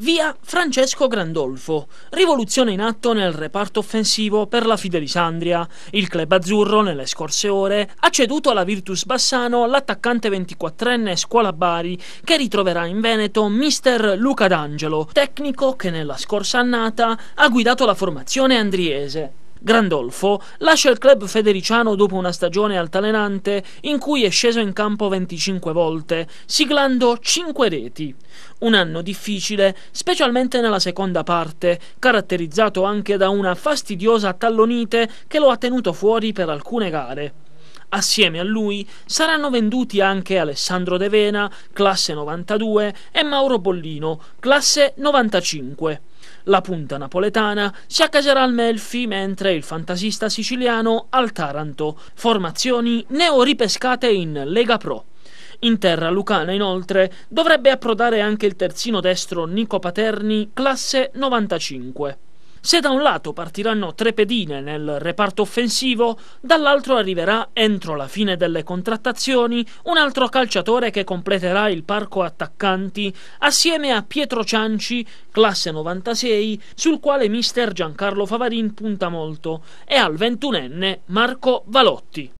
Via Francesco Grandolfo. Rivoluzione in atto nel reparto offensivo per la Fidelisandria. Il club azzurro nelle scorse ore ha ceduto alla Virtus Bassano l'attaccante 24enne Scuola Bari che ritroverà in Veneto mister Luca D'Angelo, tecnico che nella scorsa annata ha guidato la formazione andriese. Grandolfo lascia il club federiciano dopo una stagione altalenante in cui è sceso in campo 25 volte, siglando 5 reti. Un anno difficile, specialmente nella seconda parte, caratterizzato anche da una fastidiosa tallonite che lo ha tenuto fuori per alcune gare. Assieme a lui saranno venduti anche Alessandro De Vena, classe 92, e Mauro Pollino, classe 95. La punta napoletana si accaserà al Melfi mentre il fantasista siciliano al Taranto. Formazioni neoripescate in Lega Pro. In terra lucana, inoltre, dovrebbe approdare anche il terzino destro Nico Paterni, classe 95. Se da un lato partiranno tre pedine nel reparto offensivo, dall'altro arriverà entro la fine delle contrattazioni un altro calciatore che completerà il parco attaccanti assieme a Pietro Cianci, classe 96, sul quale mister Giancarlo Favarin punta molto, e al ventunenne Marco Valotti.